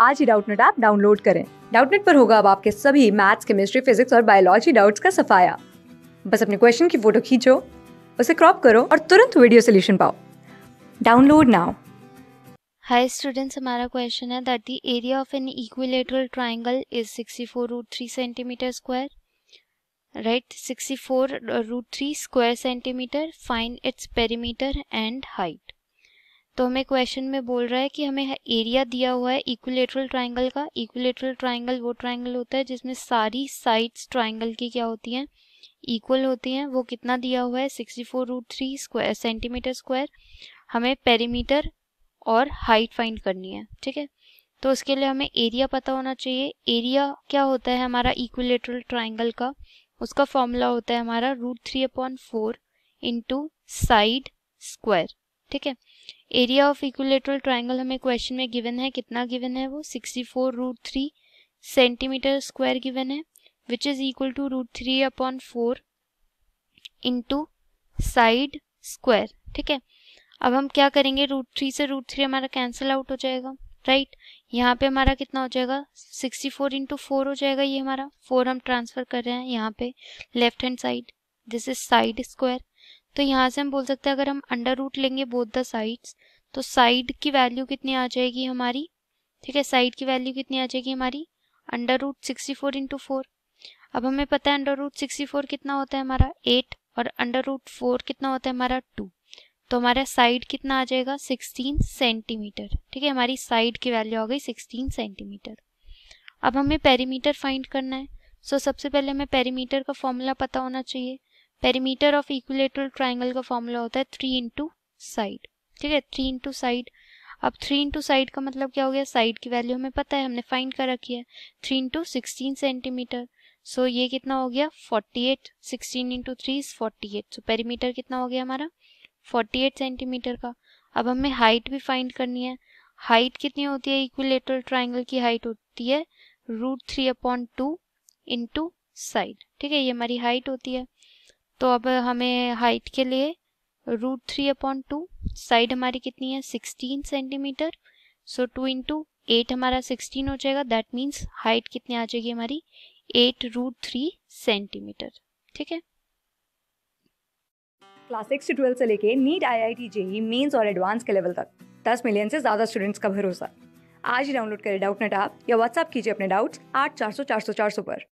आज ही Doubtnut app download करें डाउटनेट पर होगा अब आपके सभी मैथ्स केमिस्ट्री फिजिक्स और बायोलॉजी डाउट्स का सफाया बस अपने क्वेश्चन की फोटो खींचो उसे क्रॉप करो और तुरंत वीडियो सोल्यूशन पाओ डाउनलोड नाउ हाय स्टूडेंट्स हमारा क्वेश्चन है that the area of an equilateral triangle is 64 root three centimetre square right 64 uh, root 3 square centimetre find its perimeter and height तो हमें क्वेश्चन में बोल रहा है कि हमें एरिया दिया हुआ है इक्विलेटरल ट्राइंगल का इक्विलेटरल ट्राइंगल वो ट्राइंगल होता है जिसमें सारी साइड्स ट्राइंगल की क्या होती हैं इक्वल होती हैं वो कितना दिया हुआ है sixty four root three square centimetre square हमें पेरीमीटर और हाइट फाइंड करनी है ठीक है तो उसके लिए हमें एरिया पता होना चाहिए एरिया क्या होता है हमारा इक्विलेटरल ट्राइंगल का उसका फॉर्मूला होता है हमारा root three upon four into side square ठीक है एरिया ऑफ इक्विलेटरल ट्राइंगल हमें क्वेश्चन में गिवन है कितना गिवन है वो sixty four root three centimetre square given है which is equal to root three upon four into side square ठीक है अब हम क्या करेंगे रूट थ्री से रूट थ्री हमारा कैंसिल आउट हो जाएगा राइट यहाँ पे हमारा कितना हो जाएगा सिक्सटी फोर इंटू फोर हो जाएगा ये हमारा फोर हम ट्रांसफर कर रहे हैं यहाँ पे left hand side this is side square तो यहाँ से हम बोल सकते हैं अगर हम अंडर रूट लेंगे बोथ द साइड्स तो साइड की वैल्यू कितनी आ जाएगी हमारी ठीक है साइड की वैल्यू कितनी आ जाएगी हमारी under root sixty four into four अब हमें पता है अंडर रूट सिक्सटी फोर कितना होता है हमारा एट और अंडर रूट फोर कितना होता है हमारा टू तो हमारा साइड कितना आ जाएगा सिक्सटीन सेंटीमीटर ठीक है हमारी साइड की वैल्यू आ गई सिक्सटीन सेंटीमीटर अब हमें पेरीमीटर फाइंड करना है सो so, सबसे पहले हमें पेरीमीटर का फॉर्मूला पता होना चाहिए पेरीमीटर ऑफ इक्विलेटरल ट्राइंगल का फॉर्मूला होता है थ्री इंटू साइड ठीक है थ्री इंटू साइड अब थ्री इंटू साइड का मतलब क्या हो गया साइड की वैल्यू हमें पता है हमने फाइंड कर रखी है three into sixteen centimetre so ये कितना हो गया forty eight sixteen into three is forty eight so perimeter कितना हो गया हमारा फोर्टी एट सेंटीमीटर का अब हमें हाइट भी फाइंड करनी है हाइट कितनी होती है इक्विलेटरल ट्राइंगल की हाइट होती है root three upon two into side ठीक है ये हमारी हाइट होती है तो अब हमें हाइट के लिए root three upon two side हमारी कितनी है sixteen centimetre so two into eight हमारा सिक्सटीन हो जाएगा दैट मीन्स हाइट कितनी आ जाएगी हमारी एट रूट थ्री सेंटीमीटर ठीक है क्लास सिक्स टू ट्वेल्थ से लेके NEET I I T JEE Mains और एडवांस के लेवल तक दस मिलियन से ज़्यादा स्टूडेंट्स का भरोसा आज ही डाउनलोड करें डाउट नेट आप या व्हाट्सअप कीजिए अपने डाउट्स आठ चार सौ चार सौ चार सौ पर